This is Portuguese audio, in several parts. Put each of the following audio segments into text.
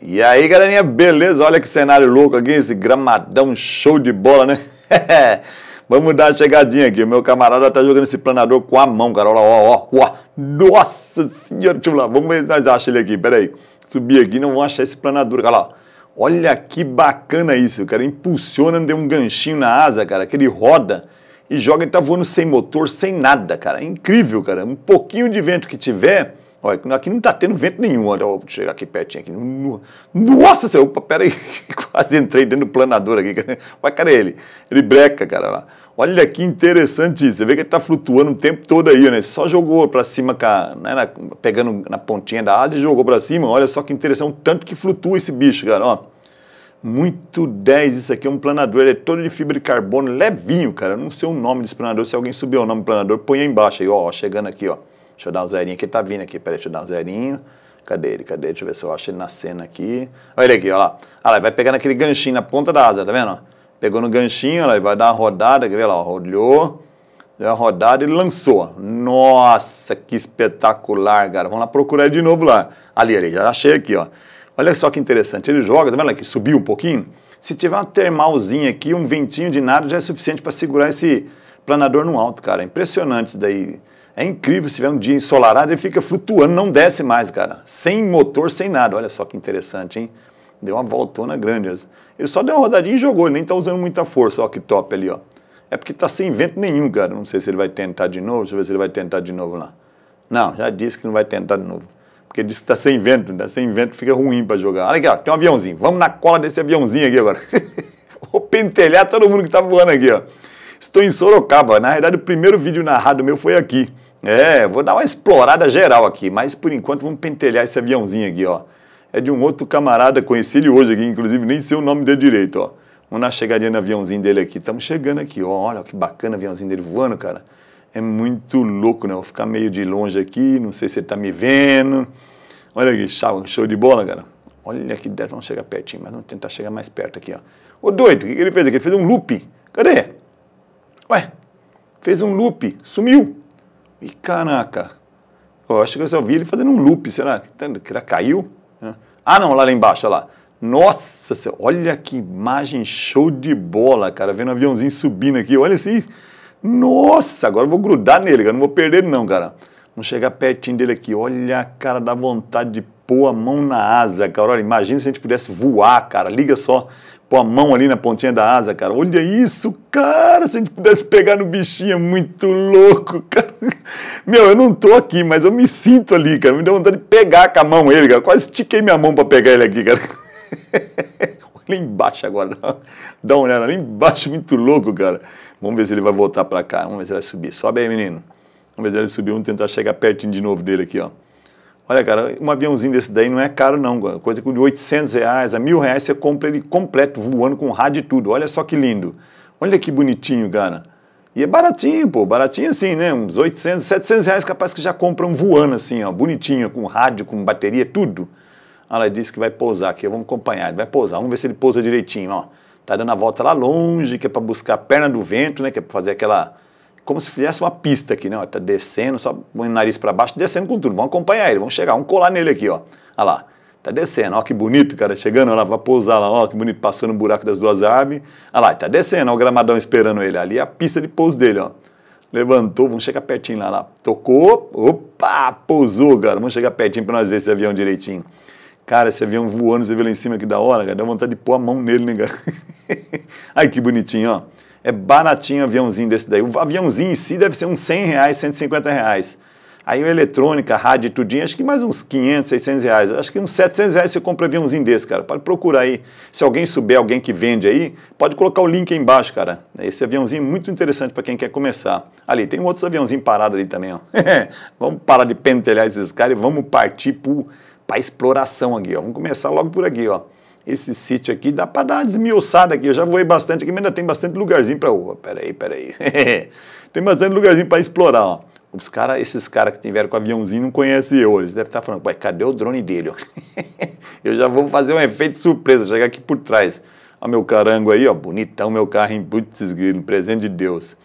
E aí, galerinha, beleza? Olha que cenário louco aqui, esse gramadão show de bola, né? Vamos dar a chegadinha aqui. O meu camarada tá jogando esse planador com a mão, cara. Olha lá, ó, ó, ó. Nossa senhora, deixa eu lá. Vamos ver se nós achamos ele aqui, peraí. Subir aqui, não vamos achar esse planador, cara lá. Olha que bacana isso, cara. Impulsiona, deu um ganchinho na asa, cara, que ele roda e joga e tá voando sem motor, sem nada, cara. É incrível, cara. Um pouquinho de vento que tiver Olha, aqui não está tendo vento nenhum, Olha, Vou chegar aqui pertinho. Aqui. Nossa senhora, opa, Quase entrei dentro do planador aqui. Olha, cara, ele. Ele breca, cara. Lá. Olha que interessante isso. Você vê que ele está flutuando o tempo todo aí, né? Só jogou para cima, cara, né? na, pegando na pontinha da asa e jogou para cima. Olha só que interessante. O tanto que flutua esse bicho, cara. Ó. Muito 10, isso aqui é um planador, ele é todo de fibra de carbono, levinho, cara. Eu não sei o nome desse planador, se alguém subir o nome do planador, põe aí embaixo aí, ó, chegando aqui, ó. Deixa eu dar um zerinho aqui, tá vindo aqui, peraí, deixa eu dar um zerinho. Cadê ele? Cadê? Deixa eu ver se eu acho ele na cena aqui. Olha ele aqui, olha lá. Olha lá, vai pegando aquele ganchinho na ponta da asa, tá vendo? Pegou no ganchinho, olha, ele vai dar uma rodada, quer ver lá, olhou, deu uma rodada e lançou. Nossa, que espetacular, cara. Vamos lá procurar ele de novo lá. Ali, ali, já achei aqui, ó. Olha só que interessante. Ele joga, tá vendo que subiu um pouquinho? Se tiver uma termalzinha aqui, um ventinho de nada, já é suficiente para segurar esse planador no alto, cara. Impressionante isso daí. É incrível, se tiver um dia ensolarado, ele fica flutuando, não desce mais, cara. Sem motor, sem nada. Olha só que interessante, hein? Deu uma voltona grande. Ele só deu uma rodadinha e jogou, ele nem tá usando muita força, olha que top ali, ó. É porque tá sem vento nenhum, cara. Não sei se ele vai tentar de novo, deixa eu ver se ele vai tentar de novo lá. Não, já disse que não vai tentar de novo. Porque disse que tá sem vento, né? Sem vento fica ruim para jogar. Olha aqui, ó, tem um aviãozinho. Vamos na cola desse aviãozinho aqui agora. Vou pentelhar todo mundo que tá voando aqui, ó. Estou em Sorocaba. Na verdade, o primeiro vídeo narrado meu foi aqui. É, vou dar uma explorada geral aqui, mas por enquanto vamos pentelhar esse aviãozinho aqui, ó. É de um outro camarada, conheci ele hoje aqui, inclusive nem sei o nome dele direito, ó. Vamos dar chegadinha no aviãozinho dele aqui. Estamos chegando aqui, ó. Olha que bacana o aviãozinho dele voando, cara. É muito louco, né? Vou ficar meio de longe aqui, não sei se ele tá me vendo. Olha aqui, show, show de bola, cara. Olha que deve, vamos chegar pertinho, mas vamos tentar chegar mais perto aqui, ó. Ô doido, o que ele fez aqui? Ele fez um loop. Cadê? Ué, fez um loop, sumiu. E caraca, eu acho que eu só vi ele fazendo um loop, será que caiu? Ah não, lá, lá embaixo, olha lá. Nossa, olha que imagem show de bola, cara, vendo o um aviãozinho subindo aqui, olha assim. Nossa, agora eu vou grudar nele, cara, não vou perder não, cara. Vamos chegar pertinho dele aqui, olha a cara da vontade de pôr a mão na asa, cara. Olha, imagina se a gente pudesse voar, cara, liga só pôr a mão ali na pontinha da asa, cara. Olha isso, cara. Se a gente pudesse pegar no bichinho, é muito louco, cara. Meu, eu não tô aqui, mas eu me sinto ali, cara. Me deu vontade de pegar com a mão ele, cara. Quase estiquei minha mão para pegar ele aqui, cara. Olha embaixo agora. Dá uma olhada ali embaixo, muito louco, cara. Vamos ver se ele vai voltar para cá. Vamos ver se ele vai subir. Sobe aí, menino. Vamos ver se ele subiu. Vamos tentar chegar pertinho de novo dele aqui, ó. Olha, cara, um aviãozinho desse daí não é caro não, coisa de 800 reais a mil reais você compra ele completo, voando com rádio e tudo. Olha só que lindo. Olha que bonitinho, cara. E é baratinho, pô, baratinho assim, né? Uns 800, 700 reais capaz que já compram voando assim, ó, bonitinho, com rádio, com bateria, tudo. Ah, ele disse que vai pousar aqui, vamos acompanhar, ele vai pousar, vamos ver se ele pousa direitinho, ó. Tá dando a volta lá longe, que é para buscar a perna do vento, né, que é para fazer aquela como se fizesse uma pista aqui, né? Ó, tá descendo, só o nariz para baixo, descendo com tudo. Vamos acompanhar ele, vamos chegar, vamos colar nele aqui, ó. Olha lá, tá descendo, ó que bonito, cara, chegando, lá, vai pousar lá, ó que bonito, passando o buraco das duas árvores. Olha lá, tá descendo, ó o gramadão esperando ele ali, é a pista de pouso dele, ó. Levantou, vamos chegar pertinho lá, lá. Tocou, opa, pousou, cara. Vamos chegar pertinho para nós ver esse avião direitinho. Cara, esse avião voando, você viu lá em cima, que da hora, cara. Dá vontade de pôr a mão nele, né, cara? Ai, que bonitinho, ó é baratinho um aviãozinho desse daí. O aviãozinho em si deve ser uns 100 reais, 150 reais. Aí o eletrônica, a rádio e tudinho, acho que mais uns 500, 600 reais. Acho que uns 700 reais você compra um aviãozinho desse, cara. Pode procurar aí. Se alguém souber, alguém que vende aí, pode colocar o link aí embaixo, cara. Esse aviãozinho é muito interessante para quem quer começar. Ali, tem outros aviãozinhos parados ali também, ó. vamos parar de pentelhar esses caras e vamos partir para exploração aqui, ó. Vamos começar logo por aqui, ó esse sítio aqui dá para dar uma desmiuçada aqui. Eu já voei bastante aqui, mas ainda tem bastante lugarzinho para. Opa, peraí, peraí. tem bastante lugarzinho para explorar, ó. Os cara, esses caras que tiveram com o aviãozinho não conhecem eu. Eles devem estar tá falando, ué, cadê o drone dele? eu já vou fazer um efeito surpresa, chegar aqui por trás. Ó, meu carango aí, ó, bonitão meu carro em putz grilo, presente de Deus.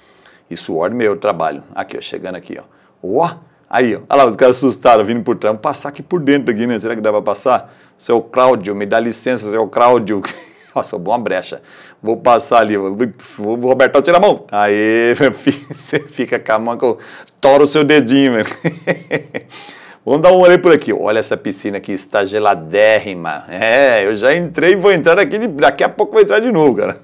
Isso, ordem meu trabalho. Aqui, ó, chegando aqui, ó. Ó! Aí, olha lá, os caras assustaram vindo por trás. Vou passar aqui por dentro aqui, né? Será que dá para passar? Seu Cláudio, me dá licença, seu Cláudio. Nossa, boa brecha. Vou passar ali. O Roberto, tira a mão. Aí, meu filho, você fica com a mão que eu toro o seu dedinho, velho. Vamos dar um olhei por aqui. Olha essa piscina aqui, está geladérrima. É, eu já entrei e vou entrar aqui, daqui a pouco vou entrar de novo, cara.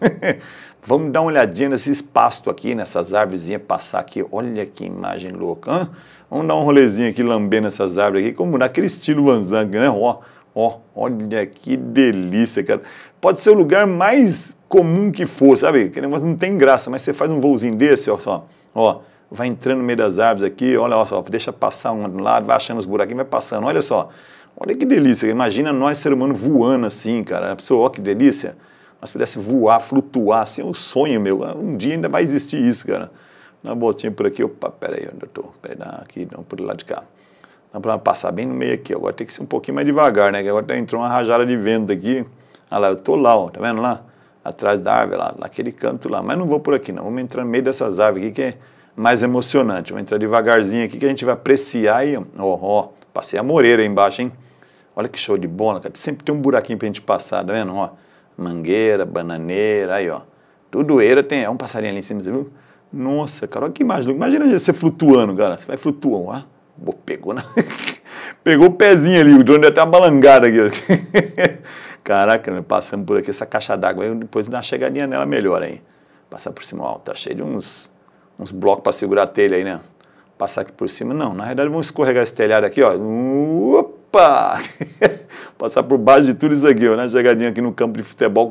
Vamos dar uma olhadinha nesse espaço aqui, nessas árvorezinhas passar aqui. Olha que imagem louca. Vamos dar um rolezinho aqui, lambendo essas árvores aqui, como naquele estilo Van né? Ó, ó, olha que delícia, cara. Pode ser o lugar mais comum que for, sabe? Aquele negócio não tem graça, mas você faz um voozinho desse, ó só, ó. Vai entrando no meio das árvores aqui, olha ó, só, deixa passar um do lado, vai achando os buraquinhos, vai passando, olha só. Olha que delícia, imagina nós, ser humano, voando assim, cara. A pessoa, ó que delícia mas pudesse voar, flutuar, assim, é um sonho meu. Ah, um dia ainda vai existir isso, cara. Dá uma botinha por aqui, opa, peraí, onde eu tô? Peraí, não, aqui, não, por lá de cá. Dá para passar bem no meio aqui, agora tem que ser um pouquinho mais devagar, né? Que agora tá, entrou uma rajada de vento aqui. Olha lá, eu tô lá, ó, tá vendo lá? Atrás da árvore, lá, naquele canto lá. Mas não vou por aqui, não. Vamos entrar no meio dessas árvores aqui que é mais emocionante. Vamos entrar devagarzinho aqui que a gente vai apreciar aí. ó, ó, passei a moreira aí embaixo, hein? Olha que show de bola, cara. Sempre tem um buraquinho pra gente passar, tá vendo? Ó, mangueira, bananeira, aí ó. Tudo era tem, é um passarinho ali em cima, você viu? Nossa, cara, que imagem, imagina você flutuando, cara, você vai flutuando, ó, Pô, pegou na... pegou o pezinho ali, o drone deu até uma balangada aqui. Caraca, né, passando por aqui, essa caixa d'água, aí depois dá uma chegadinha nela melhor aí. Passar por cima, ó, tá cheio de uns, uns blocos para segurar a telha aí, né? Passar aqui por cima, não, na realidade vamos escorregar esse telhado aqui, ó. Opa! passar por baixo de tudo isso aqui, ó, né? Chegadinha aqui no campo de futebol.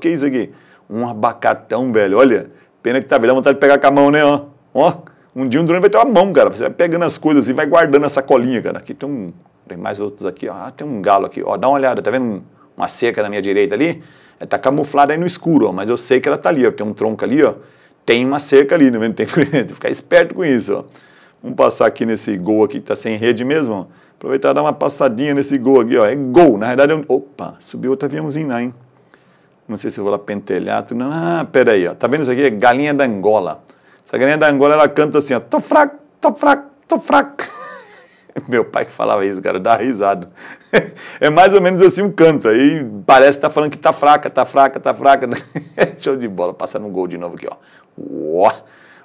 que isso aqui? Um abacatão, velho. Olha, pena que tá velho. Dá vontade de pegar com a mão, né? Ó, ó. Um dia um drone vai ter uma mão, cara. Você vai pegando as coisas e vai guardando essa colinha, cara. Aqui tem um. Tem mais outros aqui, ó. Ah, tem um galo aqui, ó. Dá uma olhada, tá vendo uma cerca na minha direita ali? Ela é, tá camuflada aí no escuro, ó. Mas eu sei que ela tá ali, ó. Tem um tronco ali, ó. Tem uma cerca ali, não né, vendo? Tem que ficar esperto com isso, ó. Vamos passar aqui nesse gol aqui que tá sem rede mesmo, ó. Aproveitar dar uma passadinha nesse gol aqui, ó. É gol. Na verdade, é um... opa, subiu outro aviãozinho lá, hein? Não sei se eu vou lá pentelhar. Tudo... Ah, peraí, ó. Tá vendo isso aqui? É galinha da Angola. Essa galinha da Angola, ela canta assim, ó. Tô fraco, tô fraco, tô fraco. Meu pai falava isso, cara, dá risada. é mais ou menos assim um canto. Aí parece que tá falando que tá fraca, tá fraca, tá fraca. Show de bola. Passando um gol de novo aqui, ó. Uó.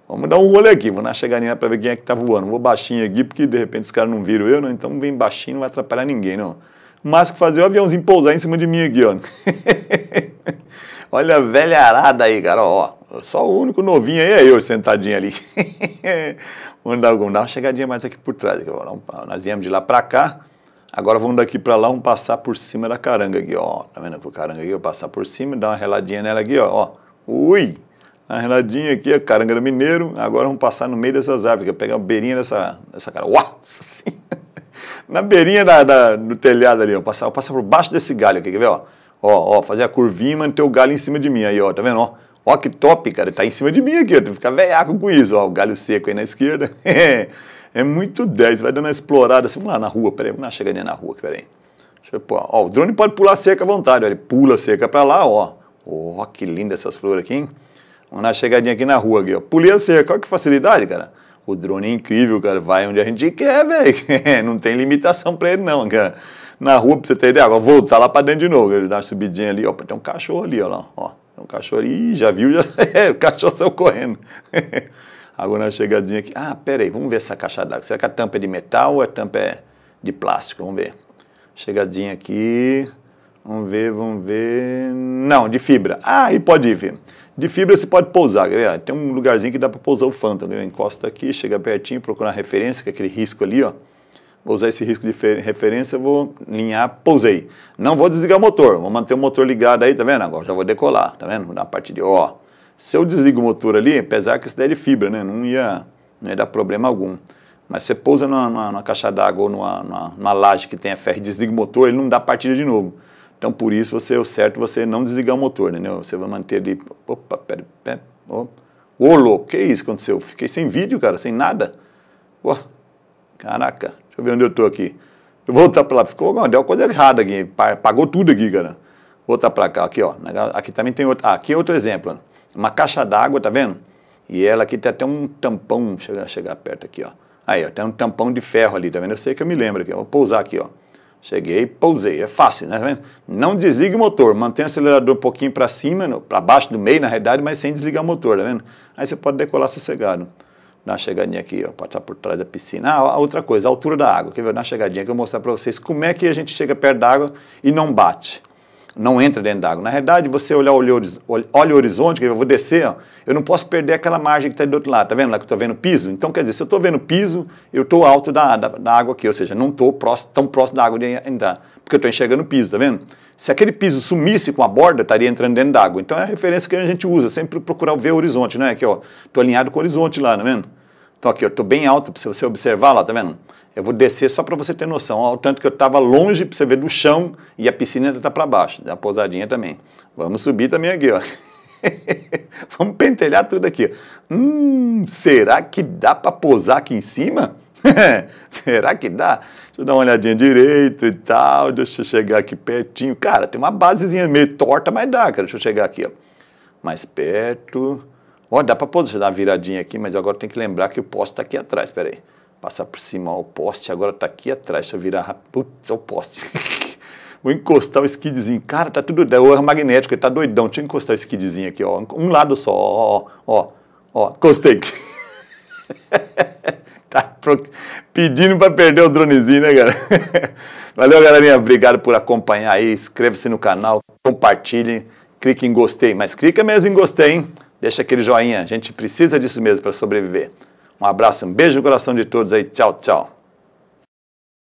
Vamos dar um rolê aqui, vou na chegadinha para ver quem é que tá voando. Vou baixinho aqui, porque de repente os caras não viram eu, não. Então vem baixinho, não vai atrapalhar ninguém, não. O máximo que fazer é o aviãozinho pousar em cima de mim aqui, ó. Olha a velha arada aí, cara, ó. Só o único novinho aí é eu, sentadinho ali. vamos, dar, dar uma chegadinha mais aqui por trás. Nós viemos de lá para cá, agora vamos daqui para lá, vamos passar por cima da caranga aqui, ó. Tá vendo que caranga aqui, eu passar por cima, dar uma reladinha nela aqui, ó. Ui, a Renadinha aqui, a Caranga Mineiro, agora vamos passar no meio dessas árvores, é pegar a beirinha dessa, dessa cara, uau, assim, na beirinha da, da, do telhado ali, ó, passar, passar por baixo desse galho aqui, quer ver, ó, ó, ó, fazer a curvinha e manter o galho em cima de mim aí, ó, tá vendo, ó, ó que top, cara, tá em cima de mim aqui, eu tenho que ficar veiaco com isso, ó, o galho seco aí na esquerda, é muito 10, vai dando uma explorada, assim, vamos lá na rua, peraí, vamos lá, chegadinha na rua, peraí, deixa eu pôr, ó, o drone pode pular seca à vontade, ó, ele pula seca pra lá, ó, ó, que linda essas flores aqui, hein, na chegadinha aqui na rua, aqui, ó. Pulei a cerca, olha que facilidade, cara. O drone é incrível, cara. Vai onde a gente quer, velho. não tem limitação para ele, não, cara. Na rua, pra você ter ideia, agora voltar lá para dentro de novo. Ele dá uma subidinha ali, ó. Tem um cachorro ali, ó. Lá, ó. Tem um cachorro ali, Ih, já viu, já. o cachorro saiu correndo. agora na chegadinha aqui. Ah, pera aí, vamos ver essa caixa d'água. Será que a tampa é de metal ou a tampa é de plástico? Vamos ver. Chegadinha aqui. Vamos ver, vamos ver. Não, de fibra. Ah, e pode ir, filho. De fibra você pode pousar, galera. Tem um lugarzinho que dá para pousar o Phantom. Galera. Encosta aqui, chega pertinho, procura a referência, que é aquele risco ali, ó. Vou usar esse risco de referência, vou linhar, pousei. Não vou desligar o motor, vou manter o motor ligado aí, tá vendo? Agora já vou decolar, tá vendo? Na parte de ó. Se eu desligo o motor ali, apesar que isso daí é de fibra, né? Não ia, não ia dar problema algum. Mas você pousa numa, numa, numa caixa d'água ou numa, numa, numa laje que tenha ferro e desliga o motor, ele não dá partida de novo. Então, por isso, você, o certo é você não desligar o motor, entendeu? Né, você vai manter ele... Opa, pera, pera, opa. Ô, louco, que isso aconteceu? Fiquei sem vídeo, cara, sem nada. caraca, deixa eu ver onde eu tô aqui. Eu vou voltar para lá. Ficou, deu uma coisa errada aqui, pagou tudo aqui, cara. Vou Voltar para cá, aqui, ó. Aqui também tem outro... Ah, aqui é outro exemplo. Uma caixa d'água, tá vendo? E ela aqui tem até um tampão, deixa eu chegar perto aqui, ó. Aí, ó, tem um tampão de ferro ali, tá vendo? Eu sei que eu me lembro aqui. Eu vou pousar aqui, ó. Cheguei, pousei. É fácil, né? Tá não desligue o motor, mantém o acelerador um pouquinho para cima, para baixo do meio, na realidade, mas sem desligar o motor, tá vendo? Aí você pode decolar sossegado. Dá uma chegadinha aqui, ó, estar tá por trás da piscina. Ah, outra coisa, a altura da água. Quer ver? na chegadinha que eu vou mostrar para vocês como é que a gente chega perto da água e não bate não entra dentro d'água. Na realidade, você olhar olho, olha o horizonte, eu vou descer, ó, eu não posso perder aquela margem que está do outro lado. Está vendo lá que eu estou vendo piso? Então, quer dizer, se eu estou vendo piso, eu estou alto da, da, da, água aqui, ou seja, não estou tão próximo da água de entrar, porque eu estou enxergando o piso, está vendo? Se aquele piso sumisse com a borda, estaria entrando dentro d'água. Então, é a referência que a gente usa, sempre procurar ver o horizonte, né? Aqui, ó, estou alinhado com o horizonte lá, está vendo? Então, aqui, estou bem alto, se você observar lá, está vendo? Eu vou descer só para você ter noção, ao tanto que eu estava longe para você ver do chão e a piscina ainda está para baixo, da pousadinha também. Vamos subir também aqui, ó. Vamos pentelhar tudo aqui. Hum, será que dá para pousar aqui em cima? será que dá? Deixa eu dar uma olhadinha direito e tal, deixa eu chegar aqui pertinho. Cara, tem uma basezinha meio torta, mas dá, cara. Deixa eu chegar aqui, ó. Mais perto. Ó, dá para pousar, deixa eu dar uma viradinha aqui, mas agora tem que lembrar que o poste está aqui atrás, espera aí passar por cima ao poste, agora está aqui atrás, deixa eu virar, putz, ao é poste. vou encostar o skidzinho. Cara, tá tudo, é o erro magnético, ele tá doidão, deixa eu encostar o skidzinho aqui, ó, um lado só, ó, ó, ó, ó encostei. tá pedindo para perder o dronezinho, né, galera? Valeu, galerinha, obrigado por acompanhar aí, inscreva-se no canal, compartilhe, clique em gostei, mas clica mesmo em gostei, hein? Deixa aquele joinha, a gente precisa disso mesmo para sobreviver. Um abraço, um beijo no coração de todos aí. Tchau, tchau.